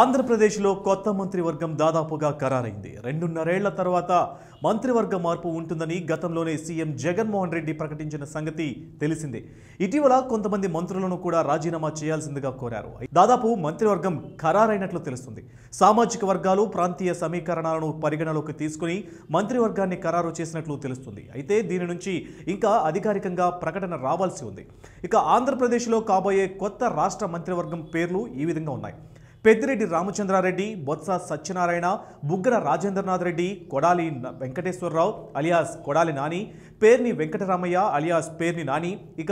ఆంధ్రప్రదేశ్లో కొత్త మంత్రివర్గం దాదాపుగా ఖరారైంది రెండున్నరేళ్ల తర్వాత మంత్రివర్గ మార్పు ఉంటుందని గతంలోనే సీఎం జగన్మోహన్ రెడ్డి ప్రకటించిన సంగతి తెలిసిందే ఇటీవల కొంతమంది మంత్రులను కూడా రాజీనామా చేయాల్సిందిగా కోరారు దాదాపు మంత్రివర్గం ఖరారైనట్లు తెలుస్తుంది సామాజిక వర్గాలు ప్రాంతీయ సమీకరణాలను పరిగణలోకి తీసుకుని మంత్రివర్గాన్ని ఖరారు చేసినట్లు తెలుస్తుంది అయితే దీని నుంచి ఇంకా అధికారికంగా ప్రకటన రావాల్సి ఉంది ఇక ఆంధ్రప్రదేశ్లో కాబోయే కొత్త రాష్ట్ర మంత్రివర్గం పేర్లు ఈ విధంగా ఉన్నాయి పెద్దిరెడ్డి రామచంద్రారెడ్డి బొత్స సత్యనారాయణ బుగ్గన రాజేంద్రనాథ్ రెడ్డి కొడాలి వెంకటేశ్వరరావు అలియాస్ కొడాలి నాని పేర్ని వెంకటరామయ్య అలియాస్ పేర్ని నాని ఇక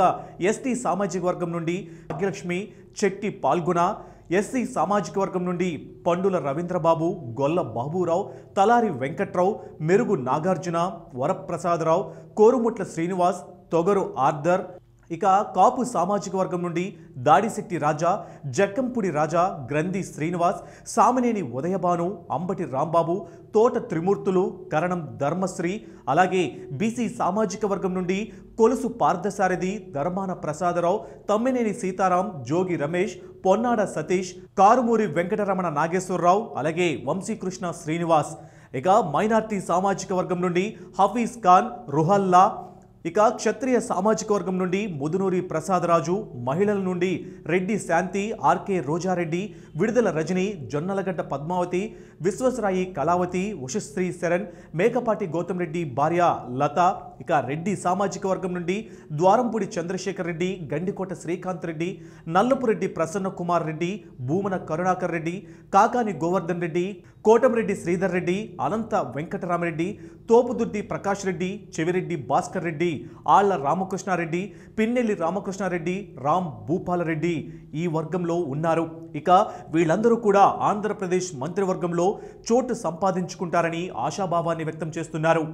ఎస్టీ సామాజిక వర్గం నుండి భాగ్యలక్ష్మి చెట్టి పాల్గొన ఎస్సీ సామాజిక వర్గం నుండి పండుల రవీంద్రబాబు గొల్ల బాబురావు తలారి వెంకట్రావు మెరుగు నాగార్జున వరప్రసాదరావు కోరుముట్ల శ్రీనివాస్ తొగరు ఆర్దర్ ఇక కాపు సామాజిక వర్గం నుండి దాడిశెట్టి రాజా జక్కంపుడి రాజా గ్రంథి శ్రీనివాస్ సామినేని ఉదయభాను అంబటి రాంబాబు తోట త్రిమూర్తులు కరణం ధర్మశ్రీ అలాగే బీసీ సామాజిక వర్గం నుండి కొలుసు పార్థసారథి ధర్మాన ప్రసాదరావు తమ్మినేని సీతారాం జోగి రమేష్ పొన్నాడ సతీష్ కారుమూరి వెంకటరమణ నాగేశ్వరరావు అలాగే వంశీకృష్ణ శ్రీనివాస్ ఇక మైనార్టీ సామాజిక వర్గం నుండి హఫీజ్ ఖాన్ రుహల్లా ఇక క్షత్రియ సామాజిక వర్గం నుండి ముదునూరి ప్రసాదరాజు మహిళల నుండి రెడ్డి శాంతి ఆర్కే రోజారెడ్డి విడుదల రజని జొన్నలగడ్డ పద్మావతి విశ్వసరాయి కళావతి ఉషశ్రీ శరణ్ మేకపాటి గౌతమ్ రెడ్డి భార్య లత ఇక రెడ్డి సామాజిక వర్గం నుండి ద్వారంపూడి చంద్రశేఖర్ రెడ్డి గండికోట శ్రీకాంత్ రెడ్డి నల్లపురెడ్డి ప్రసన్న కుమార్ రెడ్డి భూమన కరుణాకర్ రెడ్డి కాకాని గోవర్ధన్ రెడ్డి కోటమిరెడ్డి శ్రీధర్ రెడ్డి అనంత వెంకటరామరెడ్డి తోపుదుర్తి ప్రకాష్ రెడ్డి చెవిరెడ్డి భాస్కర్ రెడ్డి ఆళ్ల రామకృష్ణారెడ్డి పిన్నెల్లి రామకృష్ణారెడ్డి రామ్ భూపాలరెడ్డి ఈ వర్గంలో ఉన్నారు ఇక వీళ్ళందరూ కూడా ఆంధ్రప్రదేశ్ మంత్రివర్గంలో చోటు సంపాదించుకుంటారని ఆశాభావాన్ని వ్యక్తం చేస్తున్నారు